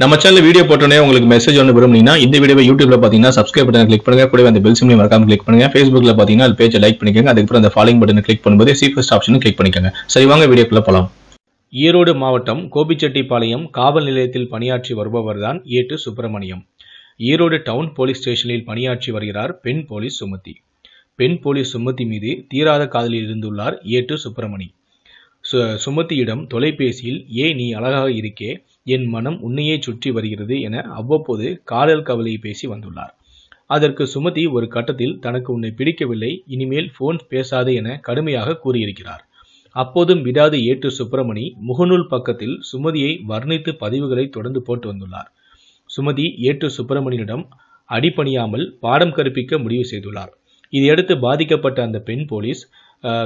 நம்ம channel video போட்டோன்னே உங்களுக்கு மெசேஜ் ஒன்று விரும்புனீங்கன்னா இந்த வீடியோ யூடியூப்ல பார்த்தீங்கன்னா சப்ஸ்கிரைப் பட்டன் கிளிக் பண்ணுங்க கூட அந்த பெல் சிம்லையும் மறக்காம கிளிக் பண்ணுங்க ஃபேஸ்புக்ல பார்த்தீங்கன்னா அது பேஜை லைக் பண்ணிக்கோங்க அதுக்கப்புறம் அந்த ஃபாலோயிங் பட்டன் கிளிக் பண்ணும்போது சீஃபஸ்ட் ஆப்ஷனும் கிளிக் பண்ணிக்கோங்க சரி வாங்க வீடியோக்குள்ள போகலாம் ஈரோடு மாவட்டம் கோபிச்செட்டிப்பாளையம் காவல் நிலையத்தில் பணியாற்றி வருபவர் தான் ஏட்டு சுப்பிரமணியம் ஈரோடு டவுன் போலீஸ் ஸ்டேஷனில் பணியாற்றி வருகிறார் பெண் போலீஸ் சுமதி பெண் போலீஸ் சுமத்தி மீது தீராத காதலில் இருந்துள்ளார் ஏட்டு சுப்பிரமணி சுமத்தியிடம் தொலைபேசியில் ஏ நீ அழகாக இருக்கே என் மனம் உன்னையே சுற்றி வருகிறது என அவ்வப்போது காதல் கவலையை பேசி வந்துள்ளார் அதற்கு சுமதி ஒரு கட்டத்தில் தனக்கு உன்னை பிடிக்கவில்லை இனிமேல் போன் பேசாதே என கடுமையாக கூறியிருக்கிறார் அப்போதும் விடாது ஏற்று சுப்பிரமணி முகநூல் பக்கத்தில் சுமதியை வர்ணித்து பதிவுகளை தொடர்ந்து போட்டு வந்துள்ளார் சுமதி ஏற்று சுப்பிரமணியனிடம் அடிபணியாமல் பாடம் கற்பிக்க முடிவு செய்துள்ளார் இதையடுத்து பாதிக்கப்பட்ட அந்த பெண் போலீஸ்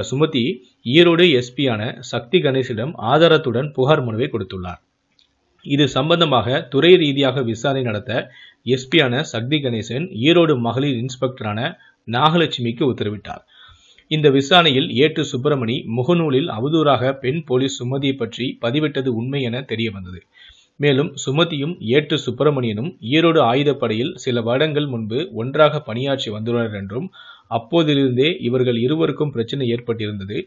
சுமதி ஈரோடு எஸ்பியான சக்தி கணேசிடம் ஆதாரத்துடன் புகார் மனுவை கொடுத்துள்ளார் இது சம்பந்தமாக துறை ரீதியாக விசாரணை நடத்த எஸ்பியான சக்தி கணேசன் ஈரோடு மகளிர் இன்ஸ்பெக்டரான நாகலட்சுமிக்கு உத்தரவிட்டார் இந்த விசாரணையில் ஏட்டு சுப்பிரமணி முகநூலில் அவதூறாக பெண் போலீஸ் சுமதியை பற்றி பதிவிட்டது உண்மை என தெரிய வந்தது மேலும் சுமதியும் ஏட்டு சுப்பிரமணியனும் ஈரோடு ஆயுதப்படையில் சில வருடங்கள் முன்பு ஒன்றாக பணியாற்றி வந்துள்ளனர் என்றும் அப்போதிலிருந்தே இவர்கள் இருவருக்கும் பிரச்சனை ஏற்பட்டிருந்தது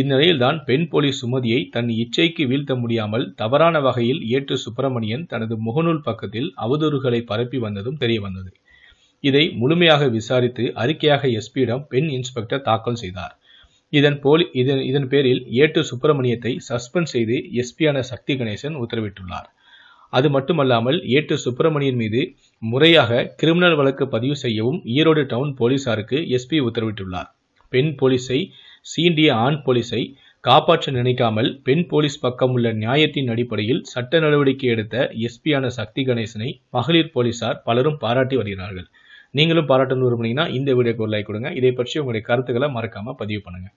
இந்நிலையில்தான் பெண் போலீஸ் சுமதியை தன் இச்சைக்கு வீழ்த்த முடியாமல் தவறான வகையில் ஏற்று சுப்பிரமணியன் தனது முகநூல் பக்கத்தில் அவதூறுகளை பரப்பி வந்ததும் தெரியவந்தது இதை முழுமையாக விசாரித்து அறிக்கையாக எஸ்பியிடம் பெண் இன்ஸ்பெக்டர் தாக்கல் செய்தார் இதன் போலி இதன் இதன் பேரில் ஏட்டு சுப்பிரமணியத்தை சஸ்பெண்ட் செய்து எஸ்பியான சக்தி கணேசன் உத்தரவிட்டுள்ளார் அது மட்டுமல்லாமல் ஏட்டு சுப்பிரமணியன் மீது முறையாக கிரிமினல் வழக்கு பதிவு செய்யவும் ஈரோடு டவுன் போலீசாருக்கு எஸ்பி உத்தரவிட்டுள்ளார் பெண் போலீஸை சீண்டிய ஆண் போலீஸை காப்பாற்ற நினைக்காமல் பெண் போலீஸ் பக்கம் உள்ள நியாயத்தின் அடிப்படையில் சட்ட நடவடிக்கை எடுத்த எஸ்பியான சக்தி கணேசனை மகளிர் போலீசார் பலரும் பாராட்டி வருகிறார்கள் நீங்களும் பாராட்டணும் விரும்புனீங்கன்னா இந்த வீடியோக்கு ஒரு லைக் கொடுங்க இதை பற்றி உங்களுடைய கருத்துக்களை மறக்காம பதிவு பண்ணுங்க